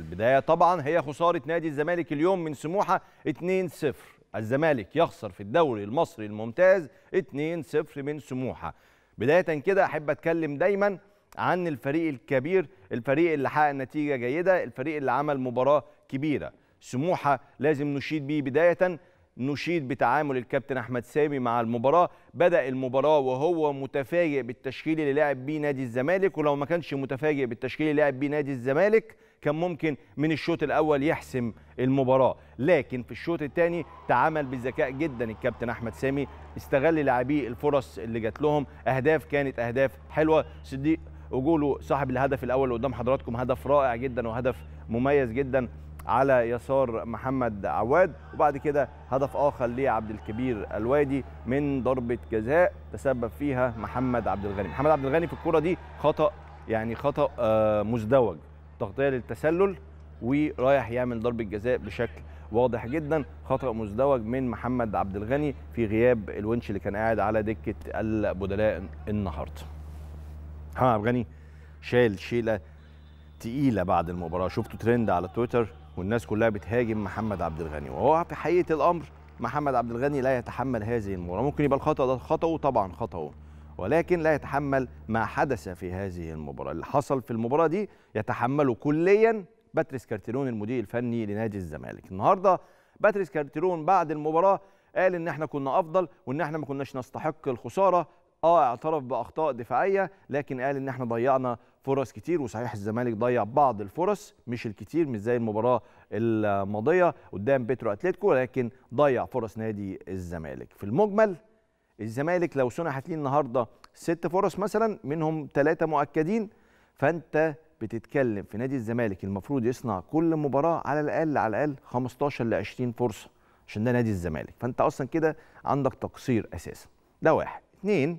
البداية طبعا هي خسارة نادي الزمالك اليوم من سموحة 2-0 الزمالك يخسر في الدوري المصري الممتاز 2-0 من سموحة بداية كده أحب أتكلم دايما عن الفريق الكبير الفريق اللي حقق نتيجة جيدة الفريق اللي عمل مباراة كبيرة سموحة لازم نشيد بيه بداية نشيد بتعامل الكابتن احمد سامي مع المباراه بدا المباراه وهو متفاجئ بالتشكيل اللي لعب بيه نادي الزمالك ولو ما كانش متفاجئ بالتشكيل اللي لعب بيه نادي الزمالك كان ممكن من الشوط الاول يحسم المباراه لكن في الشوط الثاني تعامل بذكاء جدا الكابتن احمد سامي استغل لاعبيه الفرص اللي جات لهم اهداف كانت اهداف حلوه صديق وجوله صاحب الهدف الاول قدام حضراتكم هدف رائع جدا وهدف مميز جدا على يسار محمد عواد وبعد كده هدف اخر لعبد الكبير الوادي من ضربه جزاء تسبب فيها محمد عبد الغني محمد عبد الغني في الكره دي خطا يعني خطا آه، مزدوج تغطيه للتسلل ورايح يعمل ضربه جزاء بشكل واضح جدا خطا مزدوج من محمد عبد الغني في غياب الونش اللي كان قاعد على دكه البدلاء النهارده محمد عبد الغني شال شيله تقيله بعد المباراه شفتوا ترند على تويتر والناس كلها بتهاجم محمد عبد الغني وهو في حقيقه الامر محمد عبد الغني لا يتحمل هذه المباراه ممكن يبقى الخطا ده خطأه طبعا خطأه ولكن لا يتحمل ما حدث في هذه المباراه اللي حصل في المباراه دي يتحمله كليا باتريس كارتيرون المدير الفني لنادي الزمالك النهارده باتريس كارتيرون بعد المباراه قال ان احنا كنا افضل وان احنا ما كناش نستحق الخساره اه اعترف باخطاء دفاعيه لكن قال ان احنا ضيعنا فرص كتير وصحيح الزمالك ضيع بعض الفرص مش الكتير مش زي المباراه الماضيه قدام بيترو اتلتيكو لكن ضيع فرص نادي الزمالك في المجمل الزمالك لو سنحت ليه النهارده ست فرص مثلا منهم ثلاثه مؤكدين فانت بتتكلم في نادي الزمالك المفروض يصنع كل مباراه على الاقل على الاقل 15 ل 20 فرصه عشان ده نادي الزمالك فانت اصلا كده عندك تقصير اساسا ده واحد اثنين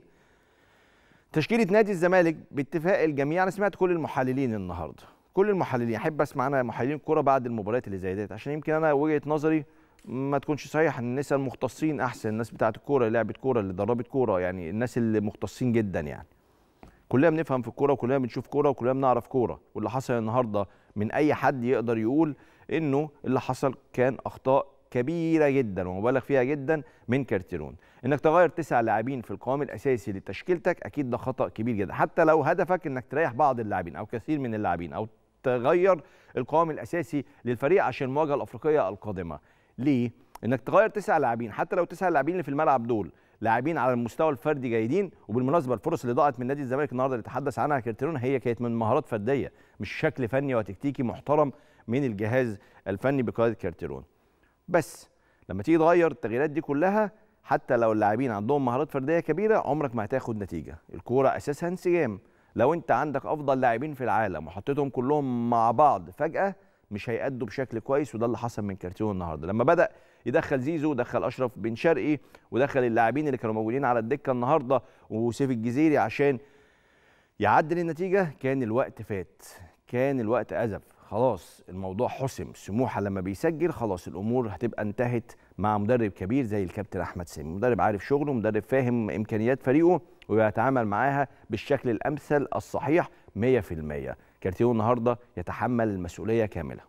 تشكيله نادي الزمالك باتفاق الجميع انا سمعت كل المحللين النهارده كل المحللين احب اسمع انا محللين الكوره بعد المباريات اللي زي ديت عشان يمكن انا وجهه نظري ما تكونش صحيح الناس المختصين احسن الناس بتاعه الكوره اللي لعبت كوره اللي دربت كوره يعني الناس اللي مختصين جدا يعني كلنا بنفهم في الكوره وكلنا بنشوف كوره وكلنا بنعرف كوره واللي حصل النهارده من اي حد يقدر يقول انه اللي حصل كان اخطاء كبيره جدا ومبالغ فيها جدا من كارتيرون انك تغير تسع لاعبين في القوام الاساسي لتشكيلتك اكيد ده خطا كبير جدا حتى لو هدفك انك تريح بعض اللاعبين او كثير من اللاعبين او تغير القوام الاساسي للفريق عشان المواجهه الافريقيه القادمه ليه انك تغير تسع لاعبين حتى لو تسع لاعبين اللي في الملعب دول لاعبين على المستوى الفردي جيدين وبالمناسبه الفرص اللي ضاعت من نادي الزمالك النهارده اللي تحدث عنها كارتيرون هي كانت من مهارات فرديه مش شكل فني وتكتيكي محترم من الجهاز الفني بقياده كارتيرون بس لما تيجي تغير التغييرات دي كلها حتى لو اللاعبين عندهم مهارات فرديه كبيره عمرك ما هتاخد نتيجه الكوره اساسها انسجام لو انت عندك افضل لاعبين في العالم وحطيتهم كلهم مع بعض فجاه مش هيأدوا بشكل كويس وده اللي حصل من كارتيون النهارده لما بدا يدخل زيزو ودخل اشرف بن شرقي ودخل اللاعبين اللي كانوا موجودين على الدكه النهارده وسيف الجزيري عشان يعدل النتيجه كان الوقت فات كان الوقت ازف خلاص الموضوع حسم سموحه لما بيسجل خلاص الامور هتبقى انتهت مع مدرب كبير زي الكابتن احمد سامي مدرب عارف شغله مدرب فاهم امكانيات فريقه ويتعامل معاها بالشكل الامثل الصحيح 100% كارتيو النهارده يتحمل المسؤوليه كامله